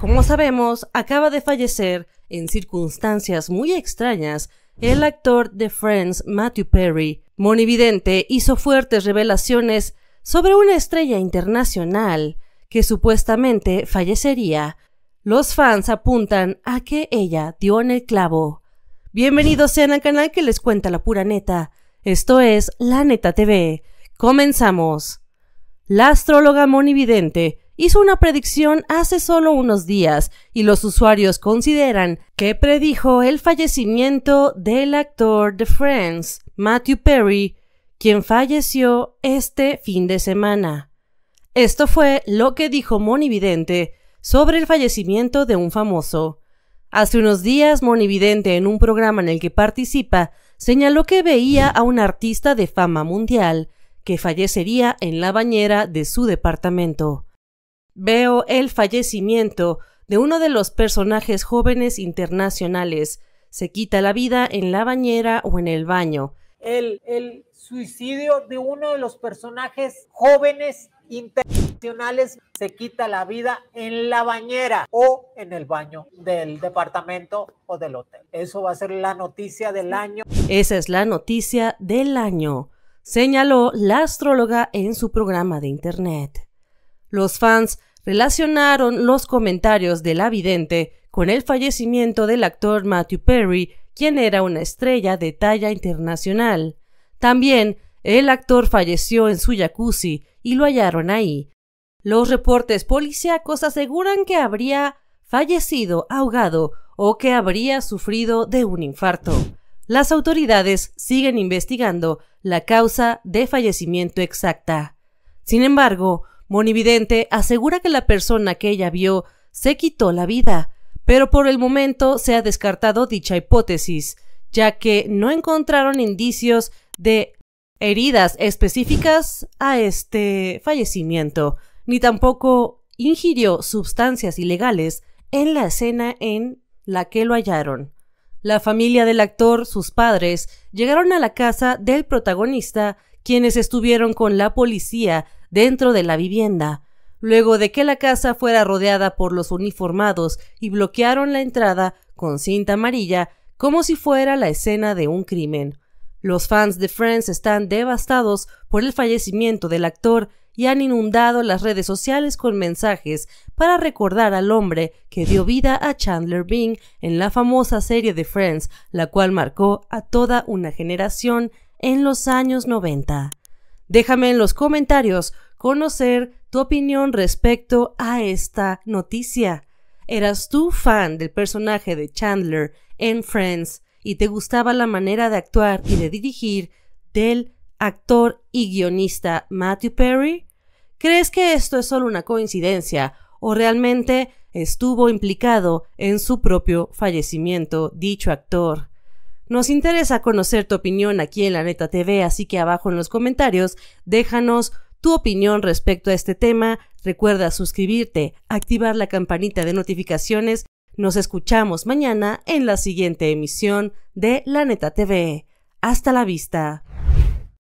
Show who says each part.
Speaker 1: Como sabemos, acaba de fallecer, en circunstancias muy extrañas, el actor de Friends Matthew Perry. Monividente hizo fuertes revelaciones sobre una estrella internacional que supuestamente fallecería. Los fans apuntan a que ella dio en el clavo. Bienvenidos sean al canal que les cuenta la pura neta. Esto es La Neta TV. Comenzamos. La astróloga monividente hizo una predicción hace solo unos días y los usuarios consideran que predijo el fallecimiento del actor de Friends, Matthew Perry, quien falleció este fin de semana. Esto fue lo que dijo Monividente sobre el fallecimiento de un famoso. Hace unos días, Monividente, en un programa en el que participa, señaló que veía a un artista de fama mundial que fallecería en la bañera de su departamento. Veo el fallecimiento de uno de los personajes jóvenes internacionales. Se quita la vida en la bañera o en el baño. El, el suicidio de uno de los personajes jóvenes internacionales se quita la vida en la bañera o en el baño del departamento o del hotel. Eso va a ser la noticia del año. Esa es la noticia del año, señaló la astróloga en su programa de internet. Los fans relacionaron los comentarios del avidente con el fallecimiento del actor Matthew Perry, quien era una estrella de talla internacional. También el actor falleció en su jacuzzi y lo hallaron ahí. Los reportes policíacos aseguran que habría fallecido ahogado o que habría sufrido de un infarto. Las autoridades siguen investigando la causa de fallecimiento exacta. Sin embargo, Monividente asegura que la persona que ella vio se quitó la vida, pero por el momento se ha descartado dicha hipótesis, ya que no encontraron indicios de heridas específicas a este fallecimiento, ni tampoco ingirió sustancias ilegales en la escena en la que lo hallaron. La familia del actor, sus padres, llegaron a la casa del protagonista, quienes estuvieron con la policía dentro de la vivienda, luego de que la casa fuera rodeada por los uniformados y bloquearon la entrada con cinta amarilla como si fuera la escena de un crimen. Los fans de Friends están devastados por el fallecimiento del actor y han inundado las redes sociales con mensajes para recordar al hombre que dio vida a Chandler Bing en la famosa serie de Friends, la cual marcó a toda una generación en los años 90. Déjame en los comentarios conocer tu opinión respecto a esta noticia. ¿Eras tú fan del personaje de Chandler en Friends y te gustaba la manera de actuar y de dirigir del actor y guionista Matthew Perry? ¿Crees que esto es solo una coincidencia o realmente estuvo implicado en su propio fallecimiento dicho actor? Nos interesa conocer tu opinión aquí en La Neta TV, así que abajo en los comentarios déjanos tu opinión respecto a este tema. Recuerda suscribirte, activar la campanita de notificaciones. Nos escuchamos mañana en la siguiente emisión de La Neta TV. Hasta la vista.